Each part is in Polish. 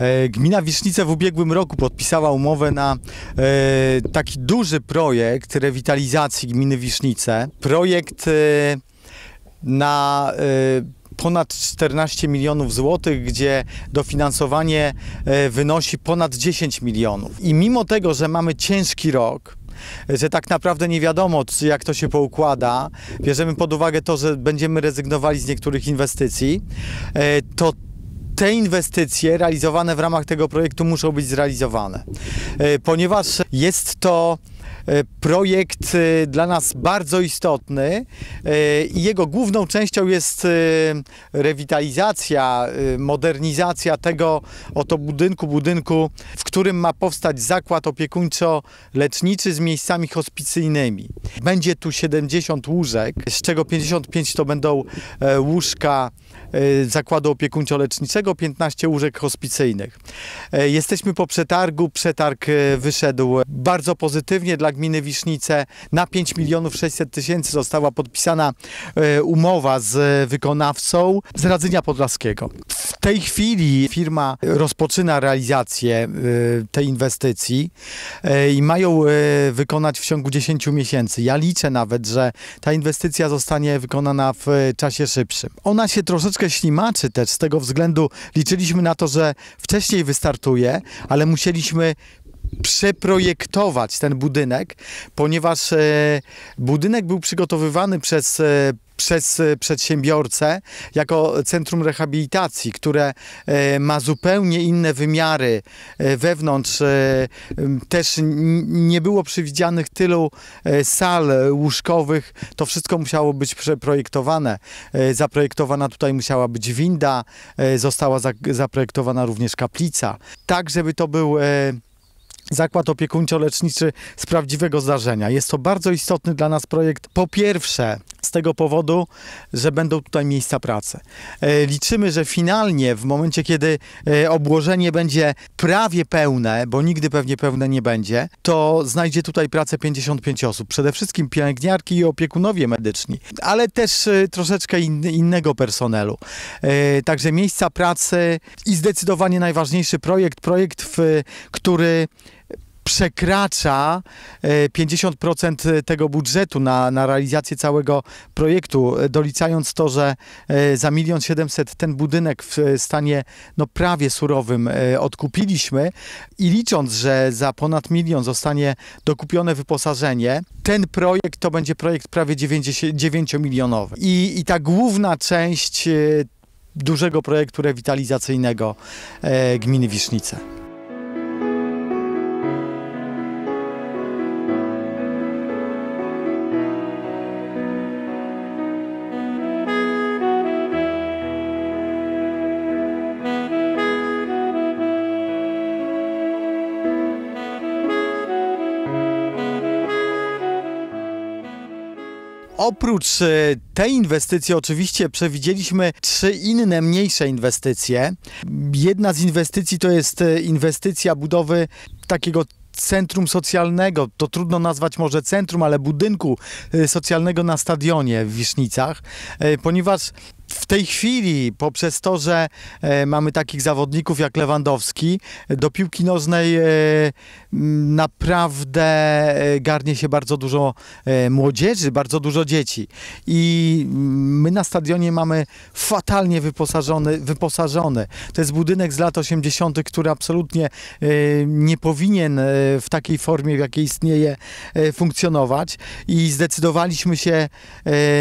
E, gmina Wisznice w ubiegłym roku podpisała umowę na e, taki duży projekt rewitalizacji gminy Wisznice. Projekt e, na ponad 14 milionów złotych, gdzie dofinansowanie wynosi ponad 10 milionów. I mimo tego, że mamy ciężki rok, że tak naprawdę nie wiadomo, jak to się poukłada, bierzemy pod uwagę to, że będziemy rezygnowali z niektórych inwestycji, to te inwestycje realizowane w ramach tego projektu muszą być zrealizowane, e, ponieważ jest to e, projekt e, dla nas bardzo istotny i jego główną częścią jest rewitalizacja, modernizacja tego oto budynku, budynku, w którym ma powstać zakład opiekuńczo-leczniczy z miejscami hospicyjnymi. Będzie tu 70 łóżek, z czego 55 to będą łóżka Y, zakładu opiekuńczo-leczniczego, 15 łóżek hospicyjnych. E, jesteśmy po przetargu. Przetarg e, wyszedł bardzo pozytywnie dla gminy Wisznice. Na 5 milionów 600 tysięcy została podpisana e, umowa z wykonawcą z Radzenia Podlaskiego. W tej chwili firma rozpoczyna realizację tej inwestycji i mają wykonać w ciągu 10 miesięcy. Ja liczę nawet, że ta inwestycja zostanie wykonana w czasie szybszym. Ona się troszeczkę ślimaczy też z tego względu liczyliśmy na to, że wcześniej wystartuje, ale musieliśmy przeprojektować ten budynek, ponieważ e, budynek był przygotowywany przez e, przez e, przedsiębiorcę jako centrum rehabilitacji, które e, ma zupełnie inne wymiary e, wewnątrz. Też nie było przewidzianych tylu sal łóżkowych. To wszystko musiało być przeprojektowane. Zaprojektowana tutaj musiała być winda, została zaprojektowana również kaplica. Tak, żeby to był zakład opiekuńczo-leczniczy z prawdziwego zdarzenia. Jest to bardzo istotny dla nas projekt. Po pierwsze, z tego powodu, że będą tutaj miejsca pracy. E, liczymy, że finalnie, w momencie kiedy e, obłożenie będzie prawie pełne, bo nigdy pewnie pełne nie będzie, to znajdzie tutaj pracę 55 osób. Przede wszystkim pielęgniarki i opiekunowie medyczni, ale też e, troszeczkę innego personelu. Także miejsca pracy i zdecydowanie najważniejszy projekt, projekt, w, który przekracza 50% e, tego budżetu na, na realizację całego projektu, e, doliczając to, że e, za 1 700 ten budynek w stanie no, prawie surowym odkupiliśmy i licząc, że za ponad milion zostanie dokupione wyposażenie, ten projekt to będzie projekt prawie 9-milionowy. I, I ta główna część dużego projektu rewitalizacyjnego gminy Wisznice. Oprócz e, tej inwestycji oczywiście przewidzieliśmy trzy inne mniejsze inwestycje. Jedna z inwestycji to jest e, inwestycja budowy takiego centrum socjalnego, to trudno nazwać może centrum, ale budynku e, socjalnego na stadionie w Wisznicach, ponieważ w tej chwili poprzez to, że e, mamy takich zawodników jak Lewandowski, do piłki nożnej e, naprawdę e, garnie się bardzo dużo młodzieży, bardzo dużo dzieci. I my na stadionie mamy fatalnie wyposażony, wyposażony. To jest budynek z lat 80., który absolutnie nie powinien w takiej formie, w jakiej istnieje, funkcjonować. I zdecydowaliśmy się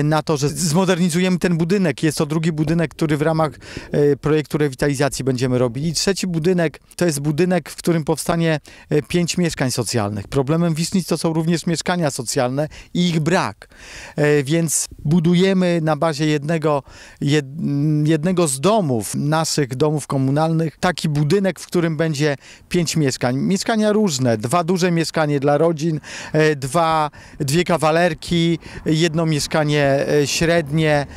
na to, że zmodernizujemy ten budynek. Jest to drugi budynek, który w ramach e, projektu rewitalizacji będziemy robili. Trzeci budynek to jest budynek, w którym powstanie e, pięć mieszkań socjalnych. Problemem Wisznic to są również mieszkania socjalne i ich brak. E, więc budujemy na bazie jednego, jednego z domów, naszych domów komunalnych, taki budynek, w którym będzie pięć mieszkań. Mieszkania różne, dwa duże mieszkanie dla rodzin, dwa, dwie kawalerki, jedno mieszkanie średnie.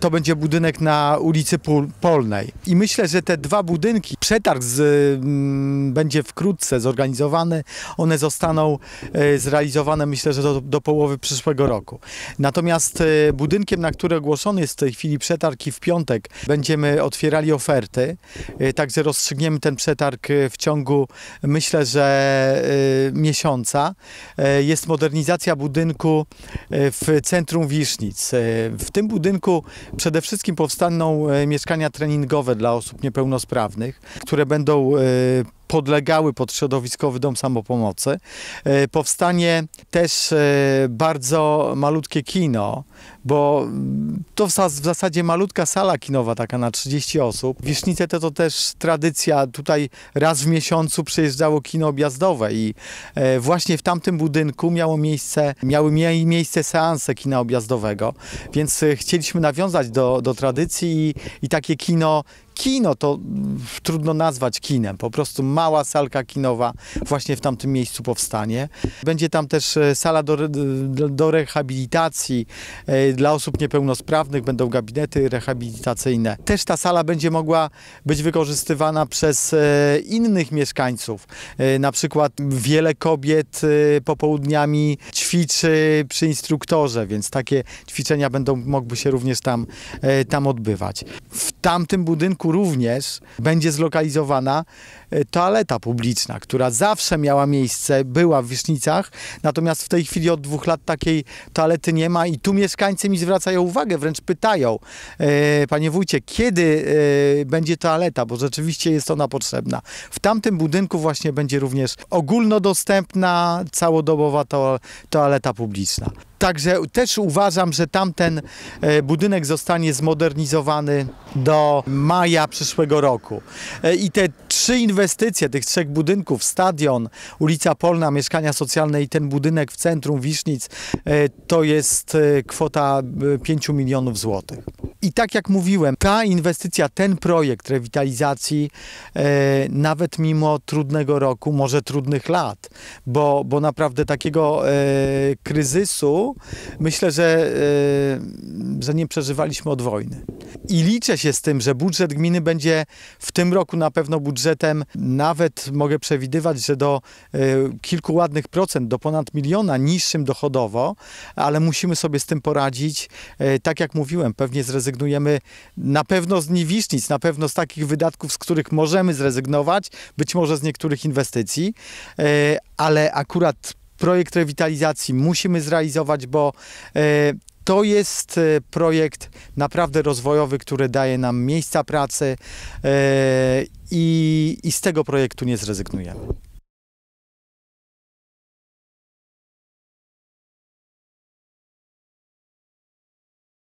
To będzie będzie budynek na ulicy Polnej. I myślę, że te dwa budynki, przetarg z, mm, będzie wkrótce zorganizowany, one zostaną e, zrealizowane myślę, że do, do połowy przyszłego roku. Natomiast e, budynkiem, na który ogłoszony jest w tej chwili przetarg i w piątek będziemy otwierali oferty, e, także rozstrzygniemy ten przetarg w ciągu myślę, że miesiąca. Jest modernizacja budynku w centrum Wisznic. W tym budynku przede wszystkim wszystkim powstaną e, mieszkania treningowe dla osób niepełnosprawnych, które będą e, podlegały pod środowiskowy dom samopomocy. E, powstanie też e, bardzo malutkie kino, bo to w zasadzie malutka sala kinowa, taka na 30 osób. Wisznice to, to też tradycja, tutaj raz w miesiącu przyjeżdżało kino objazdowe i e, właśnie w tamtym budynku miało miejsce, miały miejsce seanse kina objazdowego, więc chcieliśmy nawiązać do, do tradycji i, i takie kino kino to trudno nazwać kinem. Po prostu mała salka kinowa właśnie w tamtym miejscu powstanie. Będzie tam też e, sala do, do rehabilitacji e, dla osób niepełnosprawnych, będą gabinety rehabilitacyjne. Też ta sala będzie mogła być wykorzystywana przez e, innych mieszkańców. Na przykład wiele kobiet popołudniami ćwiczy przy instruktorze, więc takie ćwiczenia będą mogły się również tam, tam odbywać. W tamtym budynku również będzie zlokalizowana e, toaleta publiczna, która zawsze miała miejsce, była w Wisznicach, natomiast w tej chwili od dwóch lat takiej toalety nie ma i tu mieszkańcy mi zwracają uwagę, wręcz pytają, e, panie wójcie, kiedy e, będzie toaleta, bo rzeczywiście jest ona potrzebna. W tamtym budynku właśnie będzie również ogólnodostępna, całodobowa toaleta publiczna. Także też uważam, że tamten e, budynek zostanie zmodernizowany do maja przyszłego roku. E, I te trzy inwestycje tych trzech budynków, stadion, ulica Polna, mieszkania socjalne i ten budynek w centrum Wisznic, e, to jest kwota 5 milionów złotych. I tak jak mówiłem, ta inwestycja, ten projekt rewitalizacji, e, nawet mimo trudnego roku, może trudnych lat, bo, bo naprawdę takiego e, kryzysu, myślę, że e, że nie przeżywaliśmy od wojny. I liczę się z tym, że budżet gminy będzie w tym roku na pewno budżetem, nawet mogę przewidywać, że do e, kilku ładnych procent, do ponad miliona niższym dochodowo, ale musimy sobie z tym poradzić. E, tak jak mówiłem, pewnie zrezygnujemy na pewno z niewisznic, na pewno z takich wydatków, z których możemy zrezygnować, być może z niektórych inwestycji, e, ale akurat projekt rewitalizacji musimy zrealizować, bo to jest e, projekt naprawdę rozwojowy, który daje nam miejsca pracy e, i, i z tego projektu nie zrezygnujemy.